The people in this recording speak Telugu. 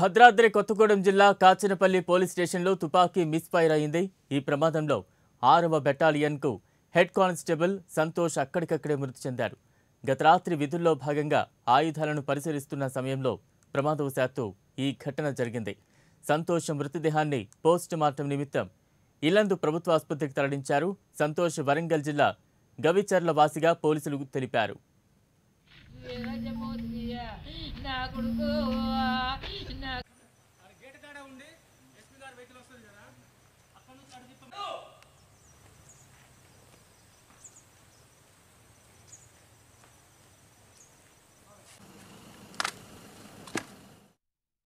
భద్రాద్రి కొత్తగూడెం జిల్లా కాచినపల్లి పోలీస్ స్టేషన్లో తుపాకీ మిస్ ఫైర్ అయింది ఈ ప్రమాదంలో ఆరవ బెటాలియన్కు హెడ్ కానిస్టేబుల్ సంతోష్ అక్కడికక్కడే మృతి చెందారు గత రాత్రి విధుల్లో భాగంగా ఆయుధాలను పరిశీలిస్తున్న సమయంలో ప్రమాదవశాత్తు ఈ ఘటన జరిగింది సంతోష్ మృతదేహాన్ని పోస్ట్ మార్టం నిమిత్తం ఇల్లందు ప్రభుత్వ ఆసుపత్రికి తరలించారు సంతోష్ వరంగల్ జిల్లా గవిచర్ల వాసిగా పోలీసులు తెలిపారు నా కొడుకు